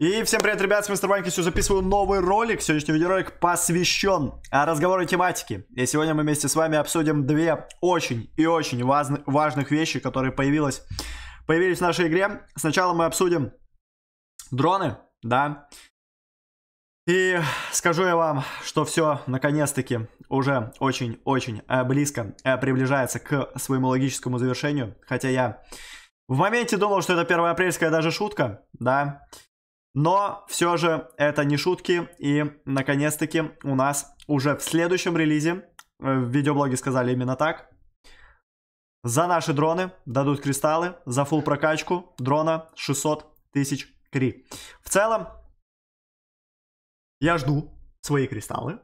И всем привет, ребят, с Мистер Банки. Сегодня записываю новый ролик. Сегодняшний видеоролик посвящен а, разговору тематики. И сегодня мы вместе с вами обсудим две очень и очень важных, важных вещи, которые появилось, появились в нашей игре. Сначала мы обсудим дроны, да. И скажу я вам, что все, наконец-таки, уже очень-очень э, близко э, приближается к своему логическому завершению. Хотя я в моменте думал, что это 1 апрельская даже шутка, да. Да. Но все же это не шутки, и наконец-таки у нас уже в следующем релизе, э, в видеоблоге сказали именно так, за наши дроны дадут кристаллы, за full прокачку дрона 600 тысяч кри. В целом, я жду свои кристаллы,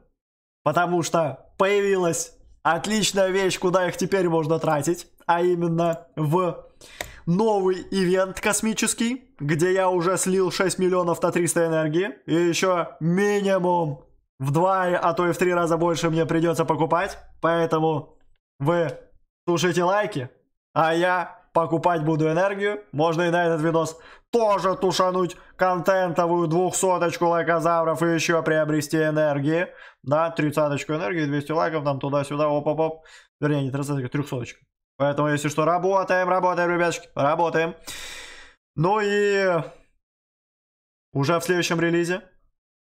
потому что появилась отличная вещь, куда их теперь можно тратить, а именно в новый ивент космический, где я уже слил 6 миллионов на 300 энергии. И еще минимум в 2, а то и в 3 раза больше мне придется покупать. Поэтому вы тушите лайки, а я покупать буду энергию. Можно и на этот видос тоже тушануть контентовую двухсоточку лайкозавров и еще приобрести энергии. Да, тридцаточку энергии, 200 лайков, там туда-сюда, оп-оп-оп. Вернее, не тридцаточка, трехсоточка. Поэтому, если что, работаем, работаем, ребяточки, работаем. Ну и уже в следующем релизе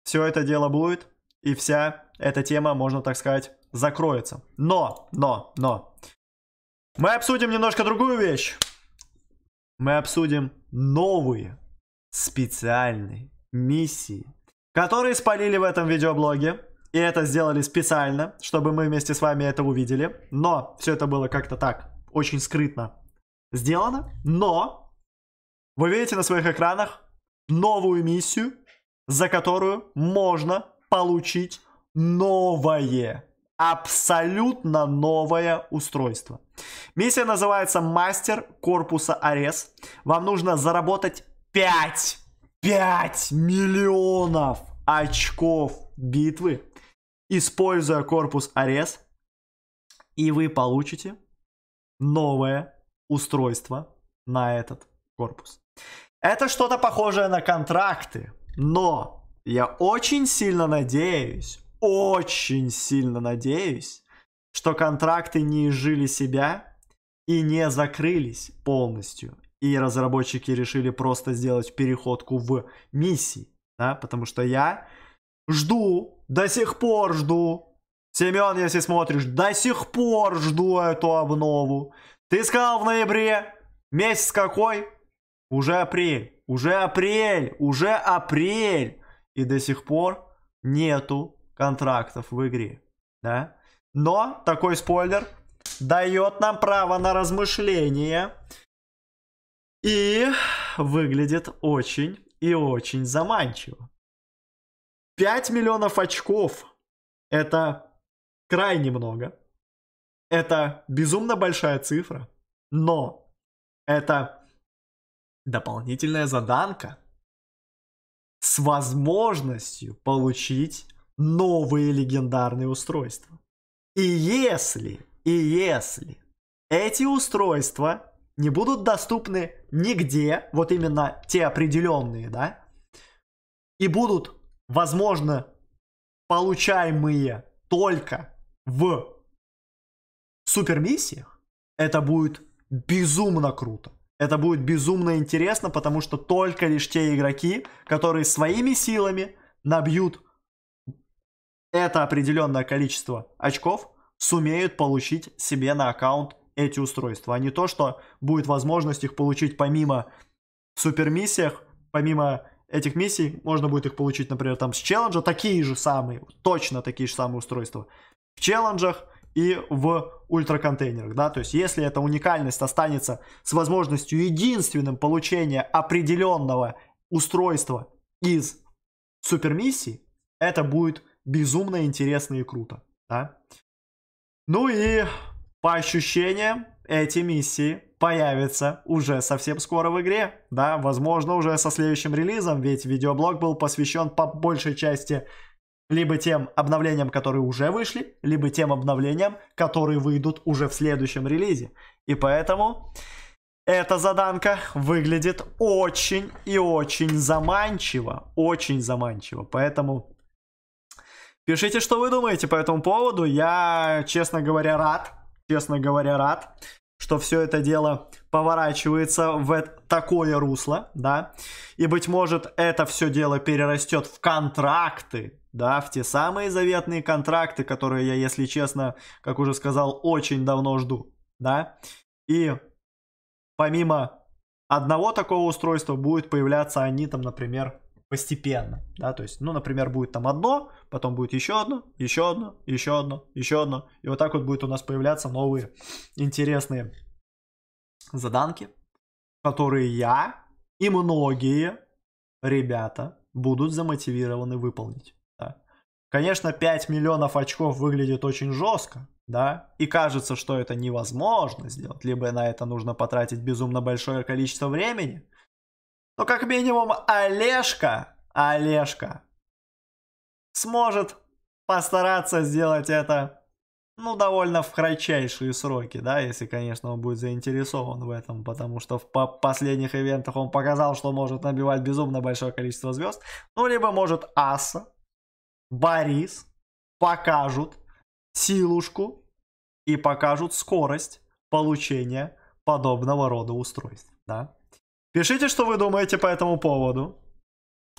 все это дело будет. И вся эта тема, можно так сказать, закроется. Но, но, но. Мы обсудим немножко другую вещь. Мы обсудим новые специальные миссии, которые спалили в этом видеоблоге. И это сделали специально, чтобы мы вместе с вами это увидели. Но все это было как-то так, очень скрытно сделано, но вы видите на своих экранах новую миссию, за которую можно получить новое, абсолютно новое устройство. Миссия называется «Мастер корпуса Арес». Вам нужно заработать 5, 5 миллионов очков битвы, используя корпус Арес, и вы получите новое устройство на этот корпус. Это что-то похожее на контракты, но я очень сильно надеюсь, очень сильно надеюсь, что контракты не изжили себя и не закрылись полностью. И разработчики решили просто сделать переходку в миссии, да, потому что я жду, до сих пор жду Семен, если смотришь, до сих пор жду эту обнову. Ты сказал в ноябре. Месяц какой? Уже апрель. Уже апрель. Уже апрель. И до сих пор нету контрактов в игре. Да? Но такой спойлер дает нам право на размышление. И выглядит очень и очень заманчиво. 5 миллионов очков. Это крайне много. Это безумно большая цифра, но это дополнительная заданка с возможностью получить новые легендарные устройства. И если, и если эти устройства не будут доступны нигде, вот именно те определенные, да, и будут, возможно, получаемые только в супермиссиях, это будет безумно круто. Это будет безумно интересно, потому что только лишь те игроки, которые своими силами набьют это определенное количество очков, сумеют получить себе на аккаунт эти устройства, а не то, что будет возможность их получить помимо супермиссиях, помимо этих миссий, можно будет их получить, например, там с челленджа, такие же самые, точно такие же самые устройства в челленджах и в ультраконтейнерах, да, то есть если эта уникальность останется с возможностью единственным получения определенного устройства из супермиссии, это будет безумно интересно и круто, да. Ну и по ощущениям эти миссии появятся уже совсем скоро в игре, да, возможно уже со следующим релизом, ведь видеоблог был посвящен по большей части либо тем обновлениям, которые уже вышли, либо тем обновлениям, которые выйдут уже в следующем релизе. И поэтому эта заданка выглядит очень и очень заманчиво, очень заманчиво. Поэтому пишите, что вы думаете по этому поводу. Я, честно говоря, рад, честно говоря, рад, что все это дело поворачивается в такое русло, да. И, быть может, это все дело перерастет в контракты, да, в те самые заветные контракты, которые я, если честно, как уже сказал, очень давно жду, да. И помимо одного такого устройства будет появляться они там, например, постепенно, да, то есть, ну, например, будет там одно, потом будет еще одно, еще одно, еще одно, еще одно, и вот так вот будет у нас появляться новые интересные заданки, которые я и многие ребята будут замотивированы выполнить. Конечно, 5 миллионов очков выглядит очень жестко, да, и кажется, что это невозможно сделать, либо на это нужно потратить безумно большое количество времени. Но как минимум Олежка, Олежка сможет постараться сделать это, ну, довольно в кратчайшие сроки, да, если, конечно, он будет заинтересован в этом, потому что в последних ивентах он показал, что может набивать безумно большое количество звезд, ну, либо может Аса, Борис покажут силушку и покажут скорость получения подобного рода устройств. Да? Пишите, что вы думаете по этому поводу.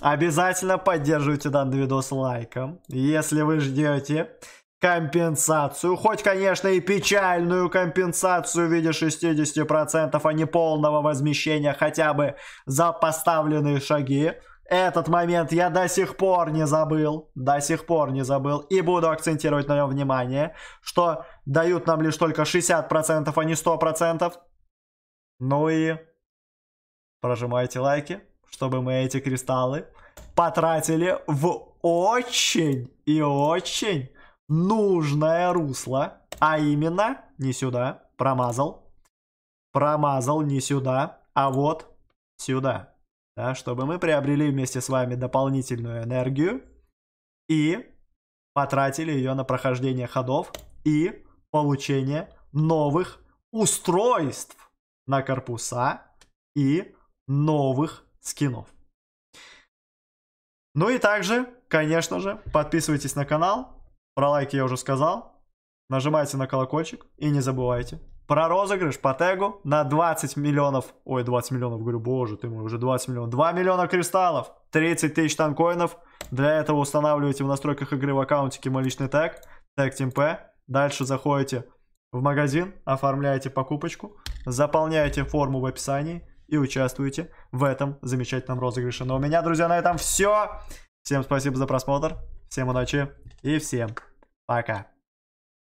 Обязательно поддерживайте данный видос лайком, если вы ждете компенсацию, хоть, конечно, и печальную компенсацию в виде 60%, а не полного возмещения хотя бы за поставленные шаги. Этот момент я до сих пор не забыл, до сих пор не забыл, и буду акцентировать на нем внимание, что дают нам лишь только 60%, а не 100%. Ну и прожимайте лайки, чтобы мы эти кристаллы потратили в очень и очень нужное русло, а именно не сюда, промазал, промазал не сюда, а вот сюда да, чтобы мы приобрели вместе с вами дополнительную энергию и потратили ее на прохождение ходов и получение новых устройств на корпуса и новых скинов. Ну и также, конечно же, подписывайтесь на канал. Про лайки я уже сказал. Нажимайте на колокольчик и не забывайте про розыгрыш по тегу на 20 миллионов. Ой, 20 миллионов, говорю, боже ты мой, уже 20 миллионов. 2 миллиона кристаллов, 30 тысяч танкоинов. Для этого устанавливаете в настройках игры в аккаунтике мой личный тег, тег TeamP. Дальше заходите в магазин, оформляете покупочку, заполняете форму в описании и участвуете в этом замечательном розыгрыше. Но ну, а у меня, друзья, на этом все. Всем спасибо за просмотр, всем удачи и всем пока.